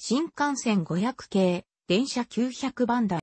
新幹線500系、電車900番台。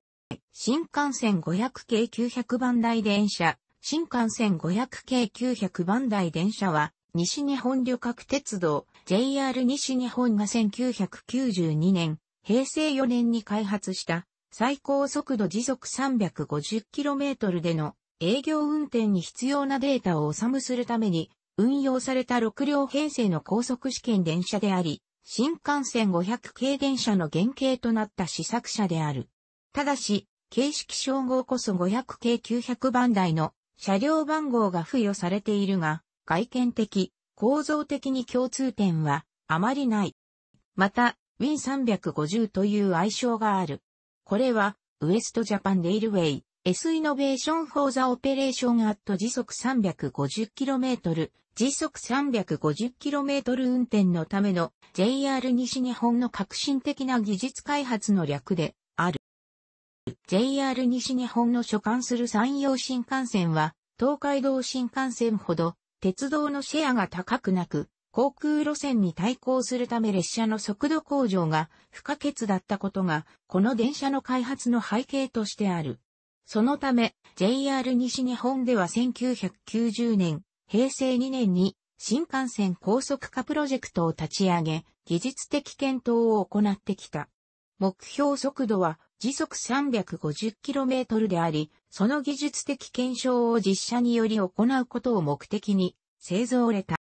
新幹線500系900番台電車。新幹線500系900番台電車は、西日本旅客鉄道 JR 西日本が1992年、平成4年に開発した最高速度時速 350km での営業運転に必要なデータを収むするために運用された6両編成の高速試験電車であり、新幹線500系電車の原型となった試作車である。ただし、形式称号こそ500系900番台の車両番号が付与されているが、外見的、構造的に共通点はあまりない。また、Win350 という愛称がある。これは、ウエストジャパンレイルウェイ、S イノベーションフォーザオペレーションアット時速 350km 時速 350km 運転のための JR 西日本の革新的な技術開発の略である。JR 西日本の所管する山陽新幹線は、東海道新幹線ほど鉄道のシェアが高くなく、航空路線に対抗するため列車の速度向上が不可欠だったことが、この電車の開発の背景としてある。そのため、JR 西日本では1990年、平成2年に新幹線高速化プロジェクトを立ち上げ、技術的検討を行ってきた。目標速度は時速 350km であり、その技術的検証を実車により行うことを目的に製造れた。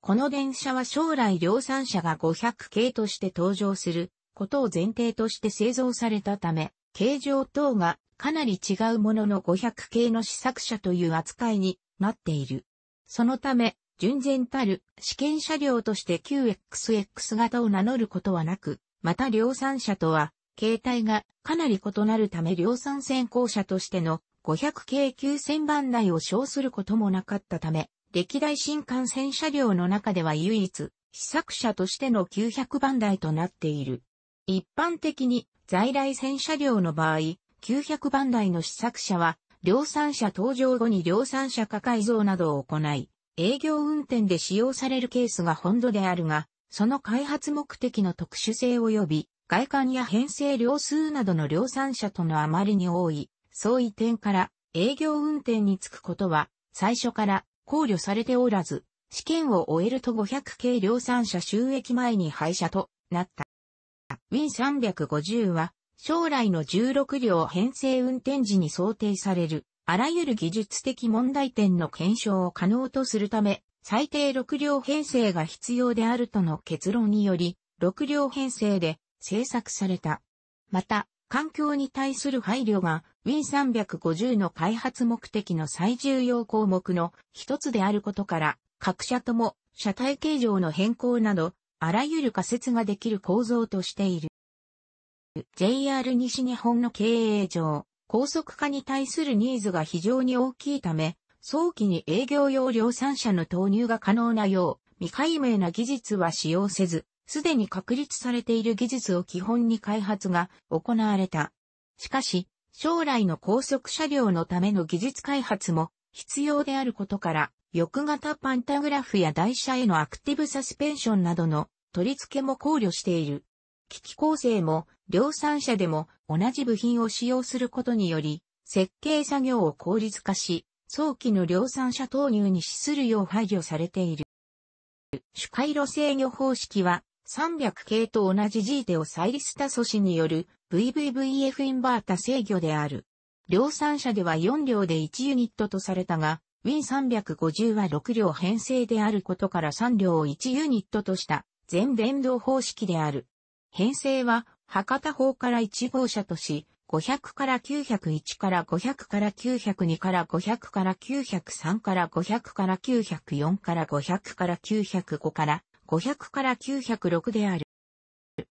この電車は将来量産車が500系として登場することを前提として製造されたため、形状等がかなり違うものの500系の試作車という扱いになっている。そのため、純然たる試験車両として QXX 型を名乗ることはなく、また量産車とは、形態がかなり異なるため量産先行車としての500系9000番台を称することもなかったため、歴代新幹線車両の中では唯一、試作車としての900番台となっている。一般的に在来線車両の場合、900番台の試作車は量産車登場後に量産車化改造などを行い、営業運転で使用されるケースが本土であるが、その開発目的の特殊性及び、外観や編成量数などの量産車とのあまりに多い、相違点から営業運転につくことは、最初から考慮されておらず、試験を終えると500系量産車収益前に廃車となった。Win350 は将来の16両編成運転時に想定される、あらゆる技術的問題点の検証を可能とするため、最低6両編成が必要であるとの結論により、6両編成で制作された。また、環境に対する配慮が Win350 の開発目的の最重要項目の一つであることから、各社とも車体形状の変更など、あらゆる仮説ができる構造としている。JR 西日本の経営上、高速化に対するニーズが非常に大きいため、早期に営業用量産車の投入が可能なよう、未解明な技術は使用せず、すでに確立されている技術を基本に開発が行われた。しかし、将来の高速車両のための技術開発も必要であることから、翼型パンタグラフや台車へのアクティブサスペンションなどの取り付けも考慮している。機器構成も量産車でも同じ部品を使用することにより、設計作業を効率化し、早期の量産車投入に資するよう配慮されている。主回路制御方式は、300系と同じ G テオサイリスタ素子による VVVF インバータ制御である。量産車では4両で1ユニットとされたが、Win350 は6両編成であることから3両を1ユニットとした全電動方式である。編成は博多方から1号車とし、500から901から500から902から500から903から500から904から500から905から500から906である。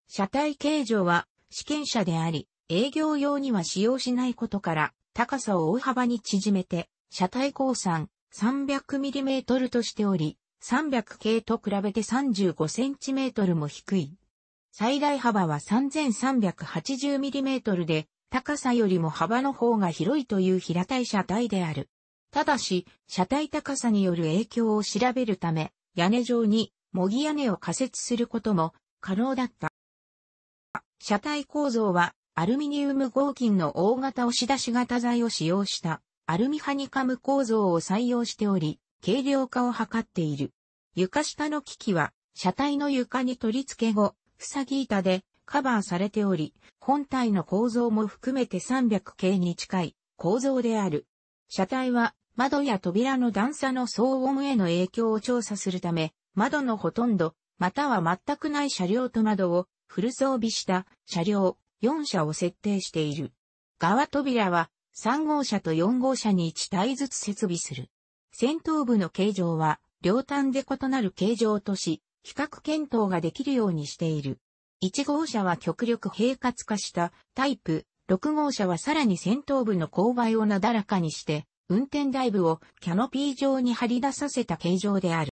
車体形状は試験車であり、営業用には使用しないことから、高さを大幅に縮めて、車体高散 300mm としており、300系と比べて 35cm も低い。最大幅は 3380mm で、高さよりも幅の方が広いという平たい車体である。ただし、車体高さによる影響を調べるため、屋根上に模擬屋根を仮設することも可能だった。車体構造はアルミニウム合金の大型押し出し型材を使用したアルミハニカム構造を採用しており、軽量化を図っている。床下の機器は車体の床に取り付け後、さぎ板でカバーされており、本体の構造も含めて300系に近い構造である。車体は窓や扉の段差の騒音への影響を調査するため、窓のほとんど、または全くない車両と窓をフル装備した車両4車を設定している。側扉は3号車と4号車に1体ずつ設備する。先頭部の形状は両端で異なる形状とし、比較検討ができるようにしている。1号車は極力平滑化したタイプ、6号車はさらに先頭部の勾配をなだらかにして、運転台部をキャノピー状に張り出させた形状である。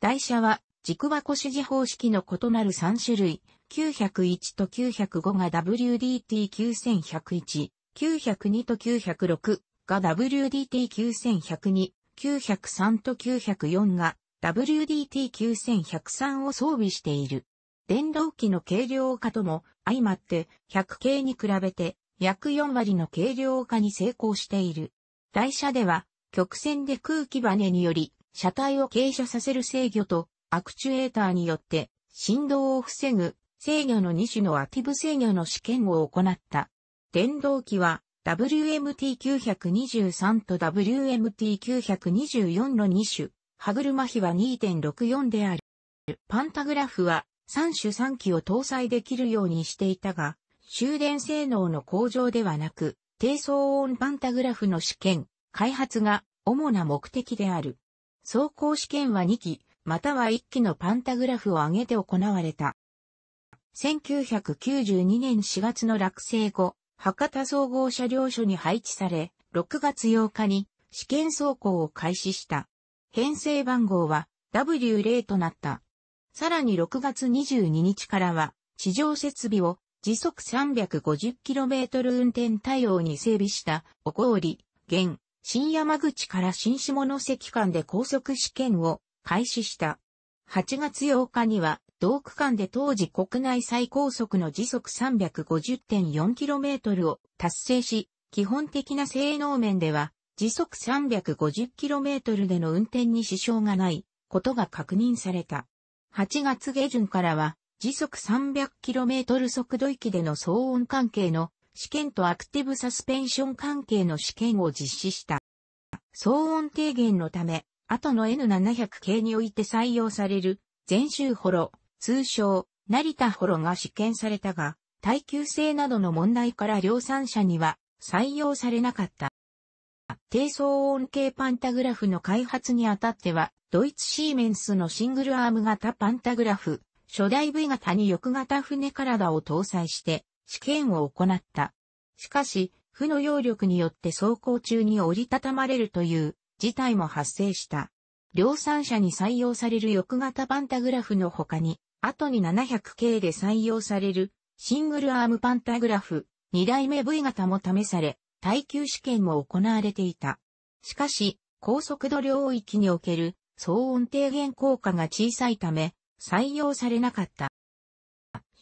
台車は軸箱指示方式の異なる3種類、901と905が WDT9101、902と906が WDT9102、903と904が WDT9103 を装備している。電動機の軽量化とも相まって100系に比べて約4割の軽量化に成功している。台車では曲線で空気バネにより車体を傾斜させる制御とアクチュエーターによって振動を防ぐ制御の2種のアティブ制御の試験を行った。電動機は WMT923 と WMT924 の2種歯車比は2.64である。パンタグラフは3種3機を搭載できるようにしていたが、終電性能の向上ではなく、低騒音パンタグラフの試験、開発が主な目的である。走行試験は2機、または1機のパンタグラフを挙げて行われた。1992年4月の落成後、博多総合車両所に配置され、6月8日に試験走行を開始した。編成番号は W0 となった。さらに6月22日からは、地上設備を時速 350km 運転対応に整備した、おこおり、現、新山口から新下関間で高速試験を開始した。8月8日には、同区間で当時国内最高速の時速 350.4km を達成し、基本的な性能面では時速 350km での運転に支障がないことが確認された。8月下旬からは時速 300km 速度域での騒音関係の試験とアクティブサスペンション関係の試験を実施した。騒音低減のため、後の N700 系において採用される全周ホロ、通称、成田ホロが試験されたが、耐久性などの問題から量産車には採用されなかった。低騒音系パンタグラフの開発にあたっては、ドイツシーメンスのシングルアーム型パンタグラフ、初代 V 型に翼型船体を搭載して試験を行った。しかし、負の揚力によって走行中に折りたたまれるという事態も発生した。量産車に採用される翼型パンタグラフの他に、後に 700K で採用されるシングルアームパンタグラフ、2代目 V 型も試され、耐久試験も行われていた。しかし、高速度領域における騒音低減効果が小さいため、採用されなかった。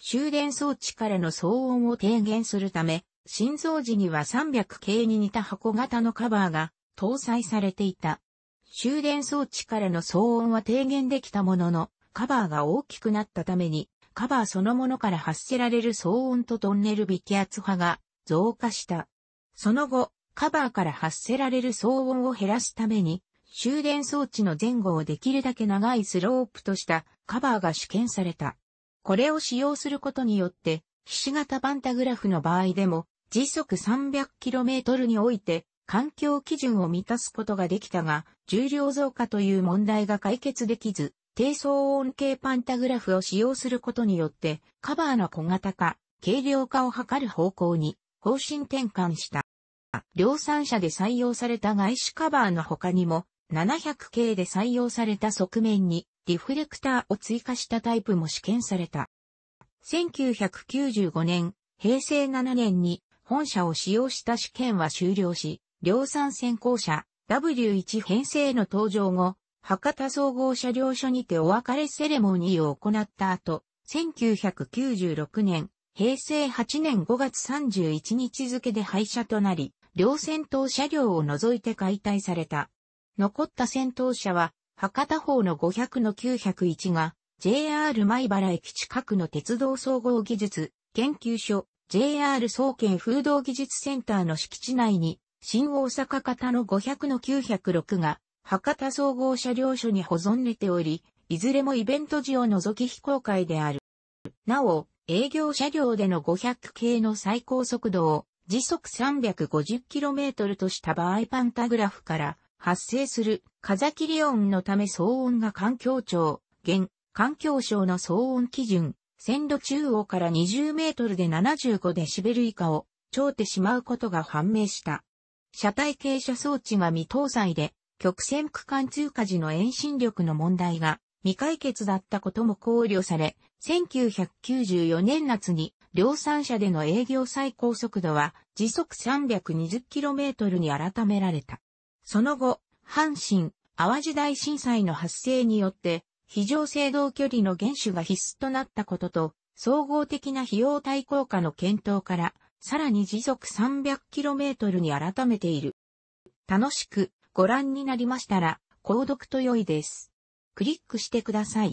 終電装置からの騒音を低減するため、心臓時には300系に似た箱型のカバーが搭載されていた。終電装置からの騒音は低減できたものの、カバーが大きくなったために、カバーそのものから発せられる騒音とトンネル微気圧波が増加した。その後、カバーから発せられる騒音を減らすために、終電装置の前後をできるだけ長いスロープとしたカバーが試験された。これを使用することによって、菱形パンタグラフの場合でも、時速 300km において、環境基準を満たすことができたが、重量増加という問題が解決できず、低騒音系パンタグラフを使用することによって、カバーの小型化、軽量化を図る方向に方針転換した。量産車で採用された外資カバーの他にも、700系で採用された側面にリフレクターを追加したタイプも試験された。1995年、平成7年に本社を使用した試験は終了し、量産先行車 W1 編成の登場後、博多総合車両所にてお別れセレモニーを行った後、1996年、平成8年5月31日付で廃車となり、両戦闘車両を除いて解体された。残った戦闘車は、博多方の500の901が、JR 米原駅近くの鉄道総合技術研究所 JR 総研風道技術センターの敷地内に新大阪方の500の906が博多総合車両所に保存れており、いずれもイベント時を除き非公開である。なお、営業車両での500系の最高速度を時速 350km とした場合パンタグラフから発生する風切り音のため騒音が環境庁、現、環境省の騒音基準、線路中央から20メートルで75デシベル以下を超ってしまうことが判明した。車体傾斜装置が未搭載で、曲線区間通過時の遠心力の問題が未解決だったことも考慮され、1994年夏に量産車での営業最高速度は時速 320km に改められた。その後、阪神、淡路大震災の発生によって、非常制動距離の原種が必須となったことと、総合的な費用対効果の検討から、さらに時速 300km に改めている。楽しくご覧になりましたら、購読と良いです。クリックしてください。